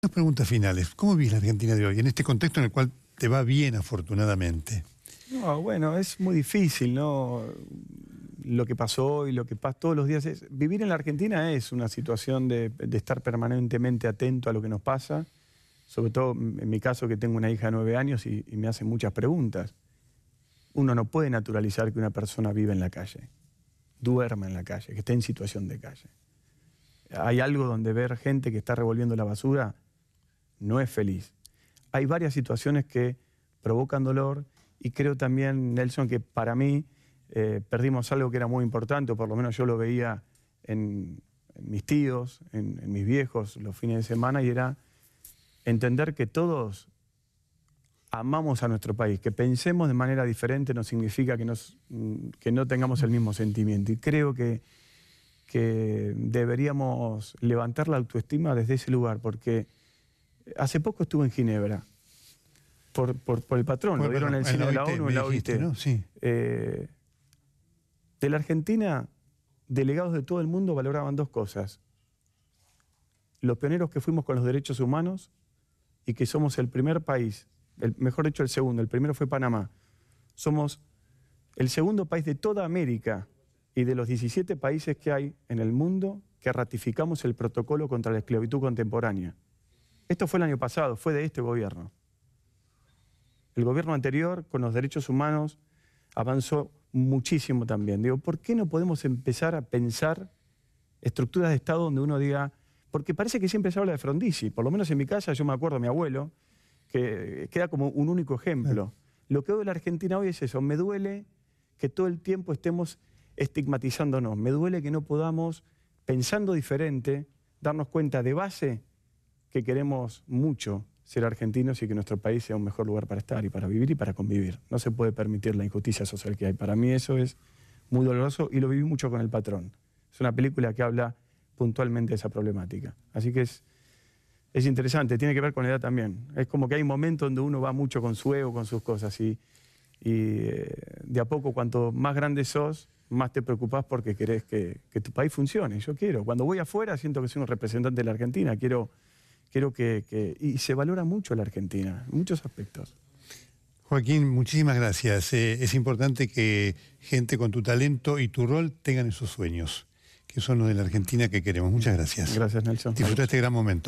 Dos preguntas finales. ¿Cómo vives la Argentina de hoy en este contexto en el cual te va bien, afortunadamente? bueno, es muy difícil, ¿no? Lo que pasó hoy, lo que pasa todos los días. Es, vivir en la Argentina es una situación de, estar permanentemente atento a lo que nos pasa, sobre todo en mi caso que tengo una hija de nueve años y, me hace muchas preguntas. Uno no puede naturalizar que una persona vive en la calle, duerma en la calle, que esté en situación de calle. Hay algo donde ver gente que está revolviendo la basura no es feliz. Hay varias situaciones que provocan dolor y creo también, Nelson, que para mí eh, perdimos algo que era muy importante, o por lo menos yo lo veía en, mis tíos, en, mis viejos, los fines de semana, y era entender que todos amamos a nuestro país, que pensemos de manera diferente no significa que, mm, que no tengamos el mismo sentimiento. Y creo que, que, deberíamos levantar la autoestima desde ese lugar, porque hace poco estuve en Ginebra. Por, el patrón, lo vieron en el de la ONU, en la OIT. Eh, de la Argentina, delegados de todo el mundo valoraban dos cosas. Los pioneros que fuimos con los derechos humanos y que somos el primer país, el, mejor dicho el segundo, el primero fue Panamá. Somos el segundo país de toda América y de los 17 países que hay en el mundo que ratificamos el protocolo contra la esclavitud contemporánea. Esto fue el año pasado, fue de este gobierno. El gobierno anterior con los derechos humanos avanzó muchísimo también. Digo, ¿por qué no podemos empezar a pensar estructuras de Estado donde uno diga, porque parece que siempre se habla de Frondizi, por lo menos en mi casa yo me acuerdo, mi abuelo, que queda como un único ejemplo. Lo que veo de la Argentina hoy es eso, me duele que todo el tiempo estemos estigmatizándonos, me duele que no podamos, pensando diferente, darnos cuenta de base que queremos mucho ser argentinos y que nuestro país sea un mejor lugar para estar y para vivir y para convivir. No se puede permitir la injusticia social que hay. Para mí eso es muy doloroso y lo viví mucho con El Patrón. Es una película que habla puntualmente de esa problemática. Así que es, es interesante, tiene que ver con la edad también. Es como que hay momentos donde uno va mucho con su ego, con sus cosas y, y eh, de a poco cuanto más grande sos, más te preocupás porque querés que, que tu país funcione. Yo quiero. Cuando voy afuera siento que soy un representante de la Argentina, quiero creo que, y se valora mucho la Argentina, en muchos aspectos. Joaquín, muchísimas gracias. Eh, es importante que gente con tu talento y tu rol tengan esos sueños, que son los de la Argentina que queremos. Muchas gracias. Gracias, Nelson. Disfruta este gran momento.